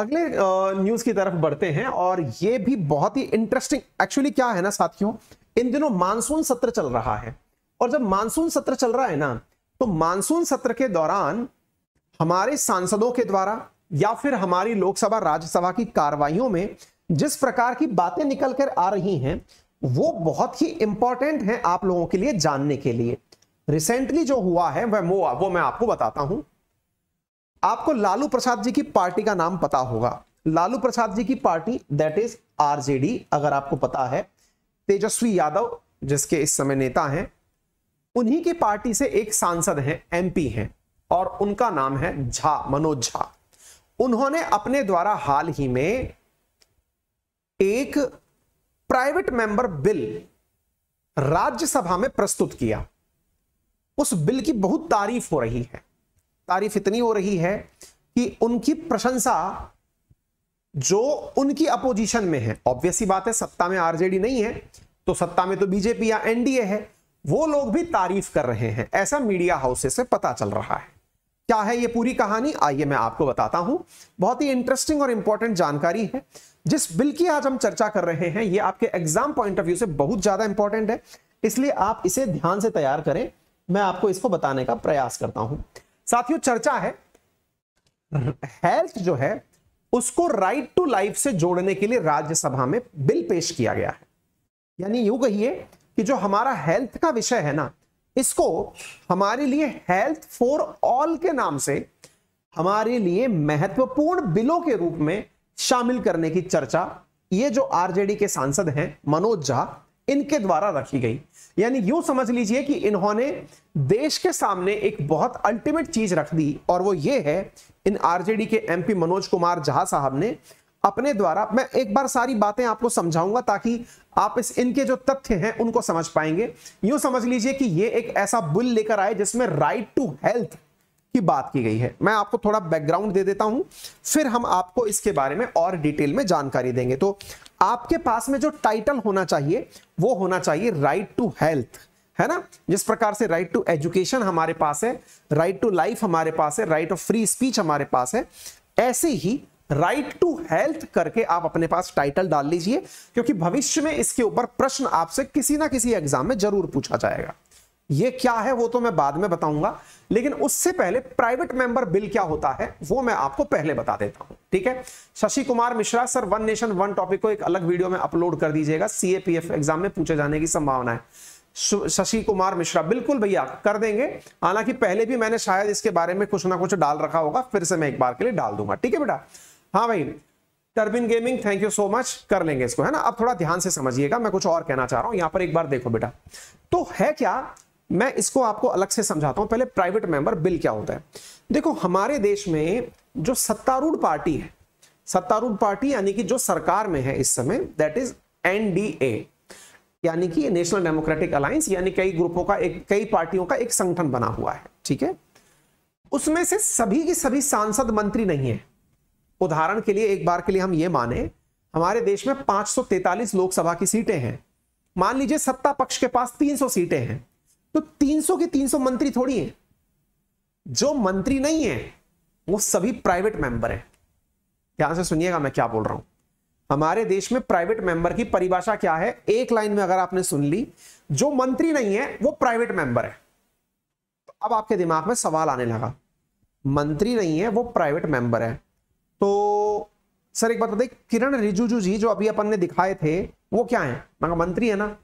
अगले न्यूज की तरफ बढ़ते हैं और ये भी बहुत ही इंटरेस्टिंग एक्चुअली क्या है ना साथियों इन दिनों मानसून सत्र चल रहा है और जब मानसून सत्र चल रहा है ना तो मानसून सत्र के दौरान हमारे सांसदों के द्वारा या फिर हमारी लोकसभा राज्यसभा की कार्रवाइयों में जिस प्रकार की बातें निकल कर आ रही हैं वो बहुत ही इंपॉर्टेंट है आप लोगों के लिए जानने के लिए रिसेंटली जो हुआ है वह वो मैं आपको बताता हूं आपको लालू प्रसाद जी की पार्टी का नाम पता होगा लालू प्रसाद जी की पार्टी दैट इज आरजेडी अगर आपको पता है तेजस्वी यादव जिसके इस समय नेता हैं उन्हीं की पार्टी से एक सांसद हैं एमपी हैं और उनका नाम है झा मनोज झा उन्होंने अपने द्वारा हाल ही में एक प्राइवेट मेंबर बिल राज्यसभा में प्रस्तुत किया उस बिल की बहुत तारीफ हो रही है तारीफ इतनी हो रही है कि उनकी प्रशंसा जो उनकी अपोजिशन में है ऑब्वियसली बात है सत्ता में आरजेडी नहीं है तो सत्ता में तो बीजेपी या एनडीए है वो लोग भी तारीफ कर रहे हैं ऐसा मीडिया हाउसेस से पता चल रहा है क्या है ये पूरी कहानी आइए मैं आपको बताता हूं बहुत ही इंटरेस्टिंग और इंपॉर्टेंट जानकारी है जिस बिल की आज हम चर्चा कर रहे हैं ये आपके एग्जाम पॉइंट ऑफ व्यू से बहुत ज्यादा इंपॉर्टेंट है इसलिए आप इसे ध्यान से तैयार करें मैं आपको इसको बताने का प्रयास करता हूं साथियों चर्चा है हेल्थ जो है उसको राइट टू लाइफ से जोड़ने के लिए राज्यसभा में बिल पेश किया गया है यानी यू कहिए कि जो हमारा हेल्थ का विषय है ना इसको हमारे लिए हेल्थ फॉर ऑल के नाम से हमारे लिए महत्वपूर्ण बिलों के रूप में शामिल करने की चर्चा ये जो आरजेडी के सांसद हैं मनोज झा इनके द्वारा रखी गई यानी यूं समझ लीजिए कि इन्होंने देश के सामने एक बहुत अल्टीमेट चीज रख दी और वो ये है इन आरजेडी के एमपी मनोज कुमार झा साहब ने अपने द्वारा मैं एक बार सारी बातें आपको समझाऊंगा ताकि आप इस इनके जो तथ्य हैं उनको समझ पाएंगे यूं समझ लीजिए कि ये एक ऐसा बिल लेकर आए जिसमें राइट टू हेल्थ की बात की गई है मैं आपको थोड़ा बैकग्राउंड दे देता हूं फिर हम आपको इसके बारे में और डिटेल में जानकारी देंगे तो आपके पास में जो टाइटल होना चाहिए वो होना चाहिए राइट टू हेल्थ है ना जिस प्रकार से राइट टू एजुकेशन हमारे पास है राइट टू लाइफ हमारे पास है राइट ऑफ फ्री स्पीच हमारे पास है ऐसे ही राइट टू हेल्थ करके आप अपने पास टाइटल डाल लीजिए क्योंकि भविष्य में इसके ऊपर प्रश्न आपसे किसी ना किसी एग्जाम में जरूर पूछा जाएगा ये क्या है वो तो मैं बाद में बताऊंगा लेकिन उससे पहले प्राइवेट मेंबर बिल क्या होता है वो मैं आपको पहले बता देता हूं ठीक है Shashi Kumar Mishra sir one nation one topic को एक अलग वीडियो में अपलोड कर दीजिएगा सीएपीएफ एग्जाम में पूछे जाने की संभावना है शशि कुमार मिश्रा बिल्कुल भैया कर देंगे हालांकि पहले भी मैंने शायद इसके बारे में कुछ ना कुछ डाल रखा होगा फिर से मैं एक बार के लिए डाल दूंगा ठीक है बेटा हाँ भाई Turbine Gaming thank you so much कर लेंगे इसको है ना अब थोड़ा ध्यान से समझिएगा मैं कुछ और कहना चाह रहा हूं यहां पर एक बार देखो बेटा तो है क्या मैं इसको आपको अलग से समझाता हूं पहले प्राइवेट मेंबर बिल क्या होता है देखो हमारे देश में जो सत्तारूढ़ पार्टी है सत्तारूढ़ पार्टी यानी कि जो सरकार में है इस समय दैट इज एनडीए यानी कि नेशनल डेमोक्रेटिक अलायंस यानी कई ग्रुपों का एक कई पार्टियों का एक संगठन बना हुआ है ठीक है उसमें से सभी की सभी सांसद मंत्री नहीं है उदाहरण के लिए एक बार के लिए हम ये माने हमारे देश में 543 लोकसभा की सीटें हैं मान लीजिए सत्ता पक्ष के पास 300 सीटें हैं तो 300 के 300 मंत्री थोड़ी हैं जो मंत्री नहीं है वो सभी प्राइवेट मेंबर हैं ध्यान से सुनिएगा मैं क्या बोल रहा हूं हमारे देश में प्राइवेट मेंबर की परिभाषा क्या है एक लाइन में अगर आपने सुन ली जो मंत्री नहीं है वो प्राइवेट मेंबर है तो अब आपके दिमाग में सवाल आने लगा मंत्री नहीं है वो प्राइवेट मेंबर है तो सर एक बात बताइए किरण रिजिजू जी जो अभी अपन ने दिखाए थे वो क्या है मंत्री है ना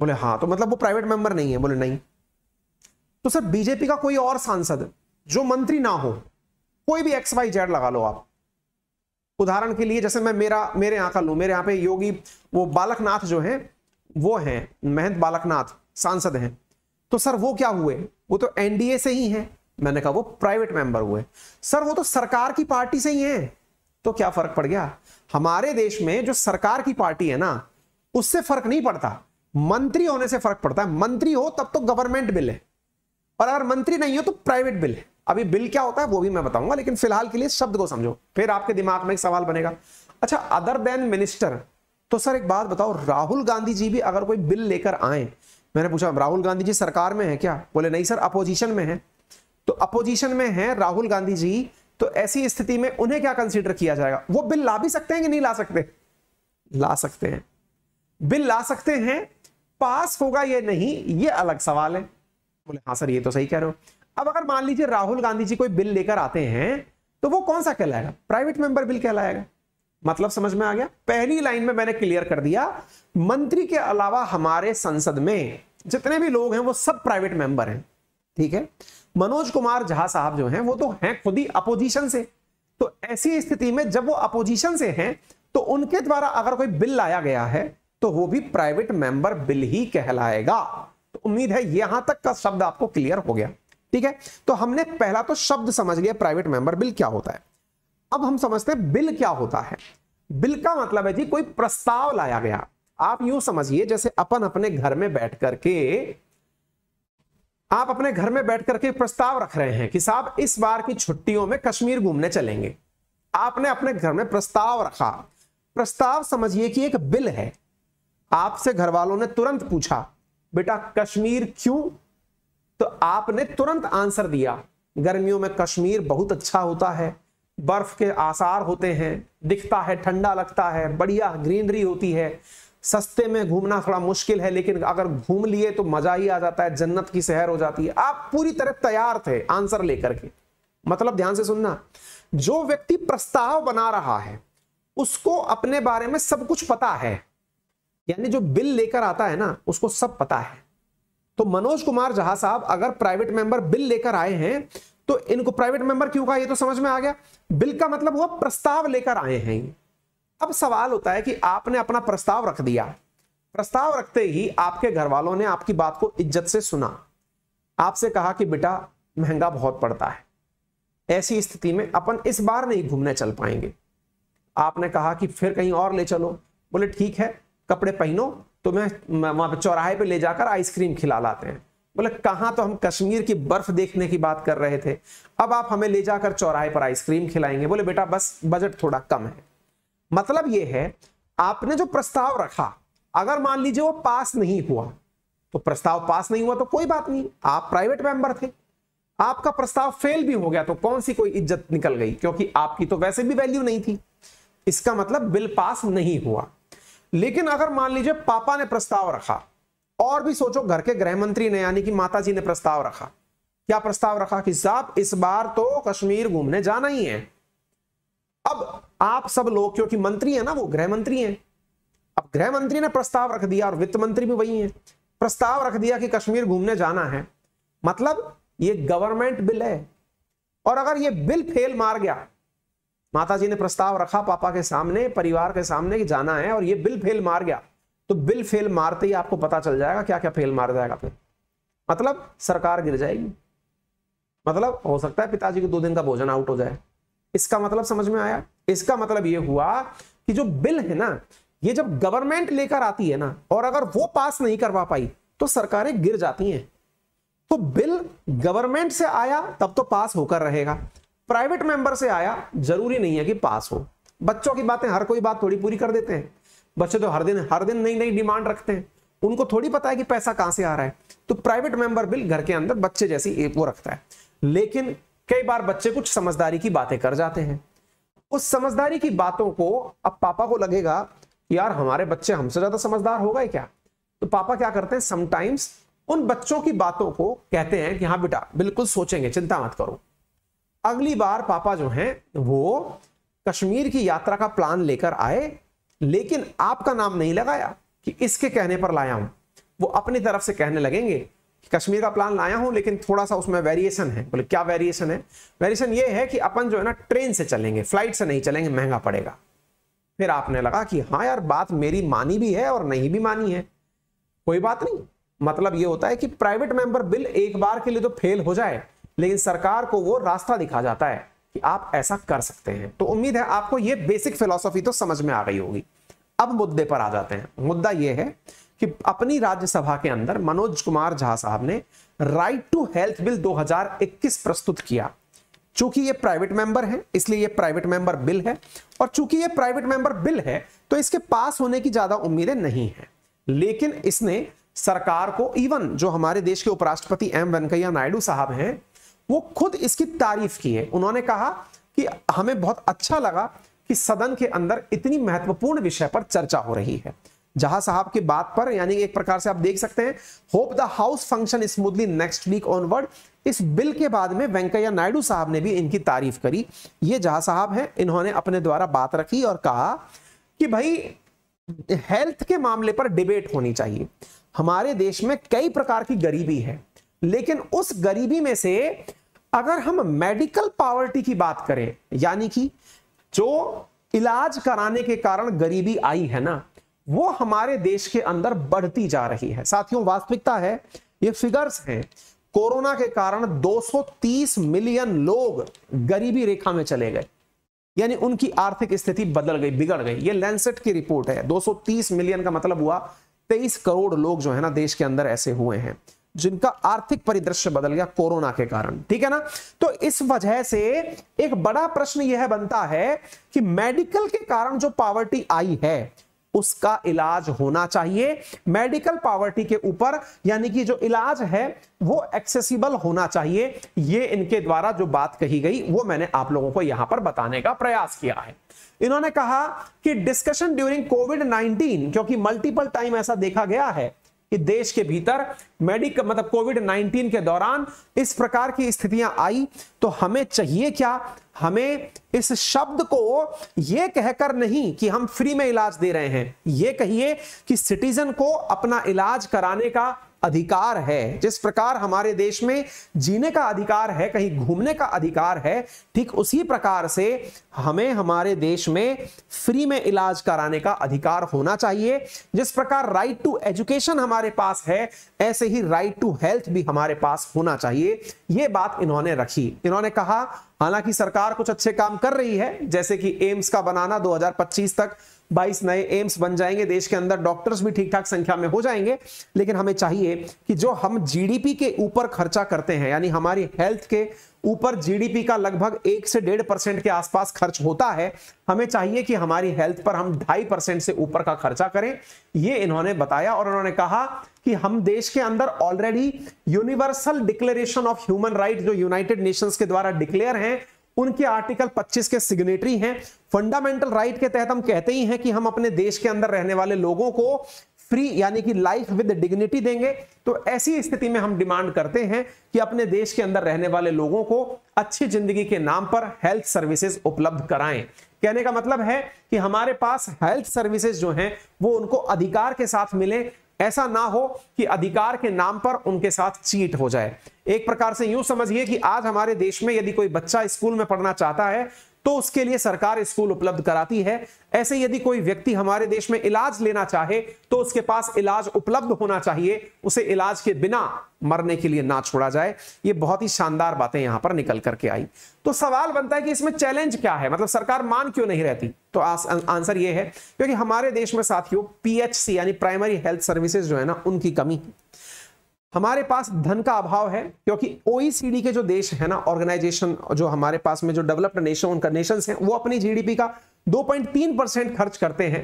बोले हाँ तो मतलब वो प्राइवेट मेंबर नहीं है बोले नहीं तो सर बीजेपी का कोई और सांसद जो मंत्री ना हो कोई भी एक्स वाई जेड लगा लो आप उदाहरण के लिए जैसे मैं मेरा मेरे यहां का लू मेरे यहां पे योगी वो बालकनाथ जो है वो है महंत बालकनाथ सांसद हैं तो सर वो क्या हुए वो तो एनडीए से ही है मैंने कहा वो प्राइवेट मेंबर हुए सर वो तो सरकार की पार्टी से ही है तो क्या फर्क पड़ गया हमारे देश में जो सरकार की पार्टी है ना उससे फर्क नहीं पड़ता मंत्री होने से फर्क पड़ता है मंत्री हो तब तो गवर्नमेंट बिल है और अगर मंत्री नहीं हो तो प्राइवेट बिल है अभी बिल क्या होता है वो भी मैं बताऊंगा लेकिन फिलहाल के लिए शब्द को समझो फिर आपके दिमाग में एक सवाल बनेगा अच्छा अदर देन मिनिस्टर तो सर एक बात बताओ राहुल गांधी जी भी अगर कोई बिल लेकर आए मैंने पूछा राहुल गांधी जी सरकार में है क्या बोले नहीं सर अपोजिशन में है तो अपोजिशन में है राहुल गांधी जी तो ऐसी स्थिति में उन्हें क्या कंसिडर किया जाएगा वो बिल ला भी सकते हैं कि नहीं ला सकते ला सकते हैं बिल ला सकते हैं पास होगा या नहीं ये अलग सवाल है बोले हाँ सर ये तो सही कह रहे हो अब अगर मान लीजिए राहुल गांधी जी कोई बिल लेकर आते हैं तो वो कौन सा कहलाएगा प्राइवेट मेंबर बिल कहलाएगा मतलब समझ में आ गया पहली लाइन में मैंने क्लियर कर दिया मंत्री के अलावा हमारे संसद में जितने भी लोग हैं वो सब प्राइवेट मेंबर हैं ठीक है मनोज कुमार झा साहब जो हैं वो तो हैं खुद ही अपोजिशन से तो ऐसी स्थिति में जब वो अपोजिशन से हैं तो उनके द्वारा अगर कोई बिल लाया गया है तो वो भी प्राइवेट मेंबर बिल ही कहलाएगा तो उम्मीद है यहां तक का शब्द आपको क्लियर हो गया ठीक है तो हमने पहला तो शब्द समझ लिया प्राइवेट मेंबर बिल क्या होता है अब हम समझते हैं बिल क्या होता है बिल का मतलब है जी कोई प्रस्ताव लाया गया आप यूं समझिए जैसे अपन अपने घर में बैठ करके आप अपने घर में बैठ करके प्रस्ताव रख रहे हैं कि साहब इस बार की छुट्टियों में कश्मीर घूमने चलेंगे आपने अपने घर में प्रस्ताव रखा प्रस्ताव समझिए कि एक बिल है आपसे घर वालों ने तुरंत पूछा बेटा कश्मीर क्यों तो आपने तुरंत आंसर दिया गर्मियों में कश्मीर बहुत अच्छा होता है बर्फ के आसार होते हैं दिखता है ठंडा लगता है बढ़िया ग्रीनरी होती है सस्ते में घूमना थोड़ा मुश्किल है लेकिन अगर घूम लिए तो मजा ही आ जाता है जन्नत की शहर हो जाती है आप पूरी तरह तैयार थे आंसर लेकर के मतलब ध्यान से सुनना जो व्यक्ति प्रस्ताव बना रहा है उसको अपने बारे में सब कुछ पता है यानी जो बिल लेकर आता है ना उसको सब पता है तो मनोज कुमार झा साहब अगर प्राइवेट मेंबर बिल लेकर आए हैं तो इनको प्राइवेट मेंबर क्यों कहा ये तो समझ में आ गया बिल का मतलब हुआ प्रस्ताव लेकर आए हैं अब सवाल होता है कि आपने अपना प्रस्ताव रख दिया प्रस्ताव रखते ही आपके घर वालों ने आपकी बात को इज्जत से सुना आपसे कहा कि बेटा महंगा बहुत पड़ता है ऐसी स्थिति में अपन इस बार नहीं घूमने चल पाएंगे आपने कहा कि फिर कहीं और ले चलो बोले ठीक है कपड़े पहनो तो मैं वहां पर चौराहे पे ले जाकर आइसक्रीम खिला लाते हैं बोले कहां तो हम कश्मीर की बर्फ देखने की बात कर रहे थे अब आप हमें ले जाकर चौराहे पर आइसक्रीम खिलाएंगे बोले बेटा बस बजट थोड़ा कम है मतलब यह है आपने जो प्रस्ताव रखा अगर मान लीजिए वो पास नहीं हुआ तो प्रस्ताव पास नहीं हुआ तो कोई बात नहीं आप प्राइवेट मेंबर थे आपका प्रस्ताव फेल भी हो गया तो कौन सी कोई इज्जत निकल गई क्योंकि आपकी तो वैसे भी वैल्यू नहीं थी इसका मतलब बिल पास नहीं हुआ लेकिन अगर मान लीजिए पापा ने प्रस्ताव रखा और भी सोचो घर के गृह मंत्री ने यानी कि माता जी ने प्रस्ताव रखा क्या प्रस्ताव रखा कि साहब इस बार तो कश्मीर घूमने जाना ही है अब आप सब लोग क्योंकि मंत्री है ना वो गृह मंत्री हैं अब गृह मंत्री ने प्रस्ताव रख दिया और वित्त मंत्री भी वही हैं प्रस्ताव रख दिया कि कश्मीर घूमने जाना है मतलब ये गवर्नमेंट बिल है और अगर ये बिल फेल मार गया जी ने प्रस्ताव रखा पापा के सामने परिवार के सामने कि जाना है और ये बिल फेल मार गया तो बिल फेल मारते ही आपको पता चल जाएगा क्या क्या फेल मार जाएगा फिर मतलब सरकार गिर जाएगी मतलब हो सकता है पिताजी को दो दिन का भोजन आउट हो जाए इसका मतलब समझ में आया इसका मतलब ये हुआ कि जो बिल है ना ये जब गवर्नमेंट लेकर आती है ना और अगर वो पास नहीं करवा पाई तो सरकारें गिर जाती हैं तो बिल गवर्नमेंट से आया तब तो पास होकर रहेगा प्राइवेट मेंबर से आया जरूरी नहीं है कि पास हो बच्चों की बातें हर कोई बात थोड़ी पूरी कर देते हैं बच्चे तो हर दिन हर दिन नई नई डिमांड रखते हैं उनको थोड़ी पता है कि पैसा कहां से आ रहा है तो प्राइवेट मेंबर बिल घर के अंदर बच्चे जैसी एक वो रखता है लेकिन कई बार बच्चे कुछ समझदारी की बातें कर जाते हैं उस समझदारी की बातों को अब पापा को लगेगा यार हमारे बच्चे हमसे ज्यादा समझदार हो गए क्या तो पापा क्या करते हैं समटाइम्स उन बच्चों की बातों को कहते हैं कि हाँ बेटा बिल्कुल सोचेंगे चिंता मत करो अगली बार पापा जो हैं वो कश्मीर की यात्रा का प्लान लेकर आए लेकिन आपका नाम नहीं लगाया कि इसके कहने पर लाया हूं वो अपनी तरफ से कहने लगेंगे कि कश्मीर का प्लान लाया हूं लेकिन थोड़ा सा उसमें वेरिएशन है बोले क्या वेरिएशन है वेरिएशन ये है कि अपन जो है ना ट्रेन से चलेंगे फ्लाइट से नहीं चलेंगे महंगा पड़ेगा फिर आपने लगा कि हाँ यार बात मेरी मानी भी है और नहीं भी मानी है कोई बात नहीं मतलब ये होता है कि प्राइवेट मेंबर बिल एक बार के लिए तो फेल हो जाए लेकिन सरकार को वो रास्ता दिखा जाता है कि आप ऐसा कर सकते हैं तो उम्मीद है आपको ये बेसिक फिलोसॉफी तो समझ में आ गई होगी अब मुद्दे पर आ जाते हैं मुद्दा यह है कि अपनी राज्यसभा के अंदर मनोज कुमार झा साहब ने राइट टू हेल्थ बिल 2021 प्रस्तुत किया चूंकि ये प्राइवेट मेंबर है इसलिए ये प्राइवेट मेंबर बिल है और चूंकि ये प्राइवेट मेंबर बिल है तो इसके पास होने की ज्यादा उम्मीदें नहीं है लेकिन इसने सरकार को इवन जो हमारे देश के उपराष्ट्रपति एम वेंकैया नायडू साहब हैं वो खुद इसकी तारीफ की है उन्होंने कहा कि हमें बहुत अच्छा लगा कि सदन के अंदर इतनी महत्वपूर्ण विषय पर चर्चा हो रही है जहां साहब की बात पर यानी एक प्रकार से आप देख सकते हैं hope the house function smoothly next week onward इस बिल के बाद में वेंकैया नायडू साहब ने भी इनकी तारीफ करी ये जहां साहब हैं इन्होंने अपने द्वारा बात रखी और कहा कि भाई हेल्थ के मामले पर डिबेट होनी चाहिए हमारे देश में कई प्रकार की गरीबी है लेकिन उस गरीबी में से अगर हम मेडिकल पावर्टी की बात करें यानी कि जो इलाज कराने के कारण गरीबी आई है ना वो हमारे देश के अंदर बढ़ती जा रही है साथियों वास्तविकता है ये फिगर्स हैं कोरोना के कारण 230 मिलियन लोग गरीबी रेखा में चले गए यानी उनकी आर्थिक स्थिति बदल गई बिगड़ गई ये लैंसेट की रिपोर्ट है 230 मिलियन का मतलब हुआ 23 करोड़ लोग जो है ना देश के अंदर ऐसे हुए हैं जिनका आर्थिक परिदृश्य बदल गया कोरोना के कारण ठीक है ना तो इस वजह से एक बड़ा प्रश्न यह बनता है कि मेडिकल के कारण जो पावर्टी आई है उसका इलाज होना चाहिए मेडिकल पावर्टी के ऊपर यानी कि जो इलाज है वो एक्सेसिबल होना चाहिए ये इनके द्वारा जो बात कही गई वो मैंने आप लोगों को यहां पर बताने का प्रयास किया है इन्होंने कहा कि डिस्कशन ड्यूरिंग कोविड 19 क्योंकि मल्टीपल टाइम ऐसा देखा गया है कि देश के भीतर मेडिकल मतलब कोविड 19 के दौरान इस प्रकार की स्थितियां आई तो हमें चाहिए क्या हमें इस शब्द को यह कहकर नहीं कि हम फ्री में इलाज दे रहे हैं यह कहिए कि सिटीजन को अपना इलाज कराने का अधिकार है जिस प्रकार हमारे देश में जीने का अधिकार है कहीं घूमने का अधिकार है ठीक उसी प्रकार से हमें हमारे देश में फ्री में इलाज कराने का अधिकार होना चाहिए जिस प्रकार राइट टू एजुकेशन हमारे पास है ऐसे ही राइट टू हेल्थ भी हमारे पास होना चाहिए यह बात इन्होंने रखी इन्होंने कहा हालांकि सरकार कुछ अच्छे काम कर रही है जैसे कि एम्स का बनाना 2025 तक 22 नए एम्स बन जाएंगे देश के अंदर डॉक्टर्स भी ठीक ठाक संख्या में हो जाएंगे लेकिन हमें चाहिए कि जो हम जीडीपी के ऊपर खर्चा करते हैं यानी हमारी हेल्थ के ऊपर जीडीपी का लगभग एक से डेढ़ परसेंट के आसपास खर्च होता है हमें चाहिए कि हमारी हेल्थ पर हम ढाई परसेंट से ऊपर का खर्चा करें ये इन्होंने बताया और उन्होंने कहा कि हम देश के अंदर already Universal Declaration of Human Right जो यूनाइटेड नेशंस के द्वारा डिक्लेयर हैं उनके आर्टिकल 25 के सिग्नेटरी हैं फंडामेंटल राइट के तहत हम कहते ही हैं कि हम अपने देश के अंदर रहने वाले लोगों को फ्री यानी कि लाइफ विद डिग्निटी देंगे तो ऐसी स्थिति में हम डिमांड करते हैं कि अपने देश के अंदर रहने वाले लोगों को अच्छी जिंदगी के नाम पर हेल्थ सर्विसेज उपलब्ध कराएं कहने का मतलब है कि हमारे पास हेल्थ सर्विसेज जो हैं वो उनको अधिकार के साथ मिले ऐसा ना हो कि अधिकार के नाम पर उनके साथ चीट हो जाए एक प्रकार से यूं समझिए कि आज हमारे देश में यदि कोई बच्चा स्कूल में पढ़ना चाहता है तो उसके लिए सरकार स्कूल उपलब्ध कराती है ऐसे यदि कोई व्यक्ति हमारे देश में इलाज लेना चाहे तो उसके पास इलाज उपलब्ध होना चाहिए उसे इलाज के बिना मरने के लिए ना छोड़ा जाए ये बहुत ही शानदार बातें यहां पर निकल करके आई तो सवाल बनता है कि इसमें चैलेंज क्या है मतलब सरकार मान क्यों नहीं रहती तो आस, अं, आंसर यह है क्योंकि हमारे देश में साथियों पीएचसी यानी प्राइमरी हेल्थ सर्विसेज जो है ना उनकी कमी है हमारे पास धन का अभाव है क्योंकि ओईसीडी के जो देश है ना ऑर्गेनाइजेशन जो हमारे पास में जो डेवलप्ड नेशन उनका नेशंस हैं वो अपनी जीडीपी का 2.3 परसेंट खर्च करते हैं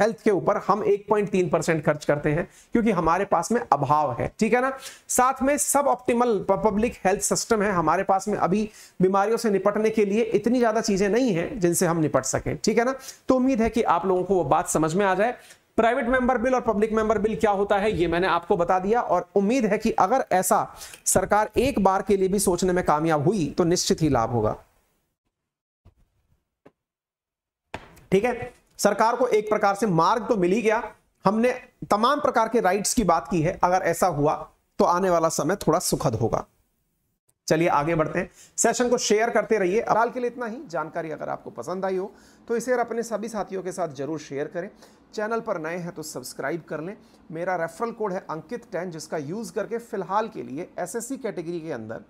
हेल्थ के ऊपर हम 1.3 परसेंट खर्च करते हैं क्योंकि हमारे पास में अभाव है ठीक है ना साथ में सब ऑप्टिमल पब्लिक हेल्थ सिस्टम है हमारे पास में अभी बीमारियों से निपटने के लिए इतनी ज्यादा चीजें नहीं है जिनसे हम निपट सकें ठीक है ना तो उम्मीद है कि आप लोगों को वो बात समझ में आ जाए प्राइवेट मेंबर बिल और पब्लिक मेंबर बिल क्या होता है ये मैंने आपको बता दिया और उम्मीद है कि अगर ऐसा सरकार एक बार के लिए भी सोचने में कामयाब हुई तो निश्चित ही लाभ होगा ठीक है सरकार को एक प्रकार से मार्ग तो मिल ही गया हमने तमाम प्रकार के राइट्स की बात की है अगर ऐसा हुआ तो आने वाला समय थोड़ा सुखद होगा चलिए आगे बढ़ते हैं सेशन को शेयर करते रहिए फिलहाल के लिए इतना ही जानकारी अगर आपको पसंद आई हो तो इसे अपने सभी साथियों के साथ जरूर शेयर करें चैनल पर नए हैं तो सब्सक्राइब कर लें मेरा रेफरल कोड है अंकित टेन जिसका यूज़ करके फ़िलहाल के लिए एसएससी कैटेगरी के अंदर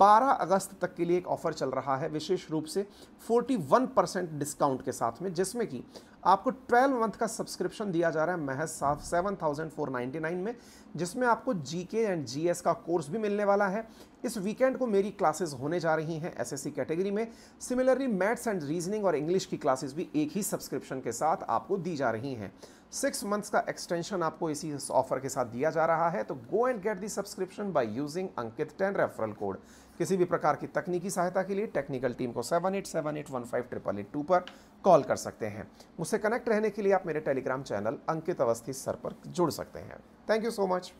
12 अगस्त तक के लिए एक ऑफ़र चल रहा है विशेष रूप से 41 परसेंट डिस्काउंट के साथ में जिसमें कि आपको 12 मंथ का सब्सक्रिप्शन दिया जा रहा है महज साफ सेवन थाउजेंड फोर नाइन में जिसमें आपको G K and G S का कोर्स भी मिलने वाला है इस वीकेंड को मेरी क्लासेस होने जा रही हैं एसएससी कैटेगरी में सिमिलरली मैथ्स एंड रीजनिंग और इंग्लिश की क्लासेस भी एक ही सब्सक्रिप्शन के साथ आपको दी जा रही हैं सिक्स मंथ्स का एक्सटेंशन आपको इसी ऑफर के साथ दिया जा रहा है तो go and get the subscription by using Ankit ten referral code किसी भी प्रकार की तकनीकी सहायता के लिए टेक्निकल टीम को seven eight seven eight one five triple eight two पर कॉल कर सकते हैं मुझसे कनेक्ट रहने के लिए आप मेरे Telegram channel Ankit Awasthi sir पर जुड़ सकते हैं थैंक यू सो मच